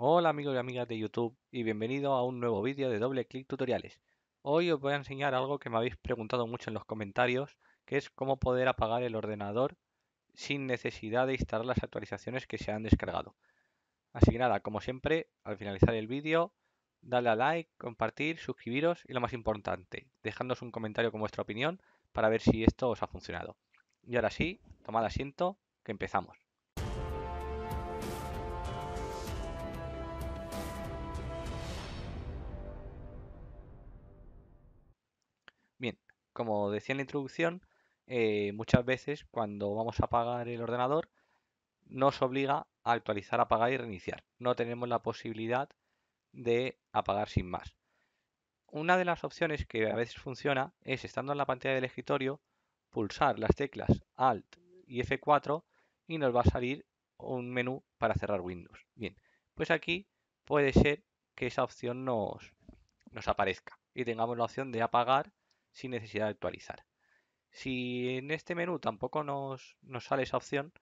Hola amigos y amigas de YouTube y bienvenido a un nuevo vídeo de doble clic tutoriales. Hoy os voy a enseñar algo que me habéis preguntado mucho en los comentarios, que es cómo poder apagar el ordenador sin necesidad de instalar las actualizaciones que se han descargado. Así que nada, como siempre, al finalizar el vídeo, dale a like, compartir, suscribiros y lo más importante, dejadnos un comentario con vuestra opinión para ver si esto os ha funcionado. Y ahora sí, tomad asiento, que empezamos. como decía en la introducción, eh, muchas veces cuando vamos a apagar el ordenador nos obliga a actualizar, apagar y reiniciar. No tenemos la posibilidad de apagar sin más. Una de las opciones que a veces funciona es estando en la pantalla del escritorio, pulsar las teclas Alt y F4 y nos va a salir un menú para cerrar Windows. Bien, pues aquí puede ser que esa opción nos, nos aparezca y tengamos la opción de apagar sin necesidad de actualizar. Si en este menú tampoco nos, sale esa opción,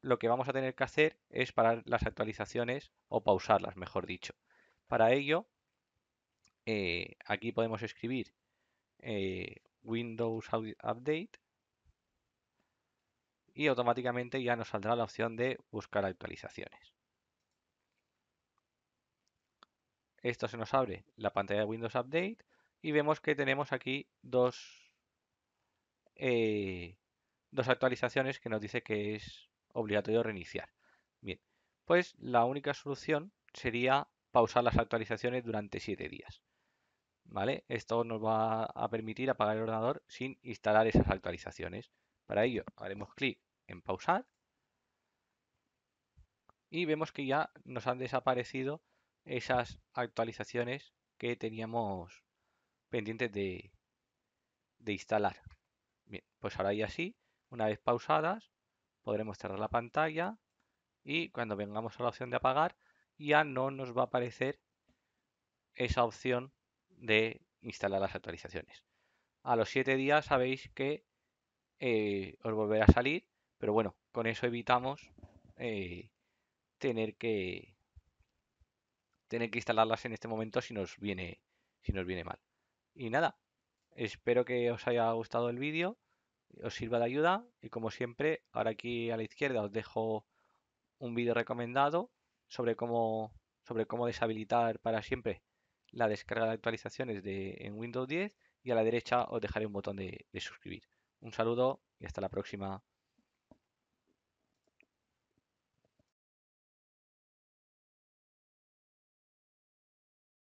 lo que vamos a tener que hacer es parar las actualizaciones o pausarlas, mejor dicho. Para ello, eh, aquí podemos escribir eh, Windows Update y automáticamente ya nos saldrá la opción de buscar actualizaciones. Esto se nos abre la pantalla de Windows Update y vemos que tenemos aquí dos, eh, dos actualizaciones que nos dice que es obligatorio reiniciar. Bien, pues la única solución sería pausar las actualizaciones durante siete días. ¿Vale? Esto nos va a permitir apagar el ordenador sin instalar esas actualizaciones. Para ello haremos clic en pausar y vemos que ya nos han desaparecido esas actualizaciones que teníamos pendientes de, instalar. Bien, pues ahora ya sí, una vez pausadas, podremos cerrar la pantalla y cuando vengamos a la opción de apagar, ya no nos va a aparecer esa opción de instalar las actualizaciones. A los 7 días sabéis que eh, os volverá a salir, pero bueno, con eso evitamos eh, tener que tener que instalarlas en este momento si nos viene si nos viene mal. Y nada, espero que os haya gustado el vídeo, os sirva de ayuda y como siempre, ahora aquí a la izquierda os dejo un vídeo recomendado sobre cómo, sobre cómo deshabilitar para siempre la descarga de actualizaciones de, en Windows 10 y a la derecha os dejaré un botón de suscribir. Un saludo y hasta la próxima.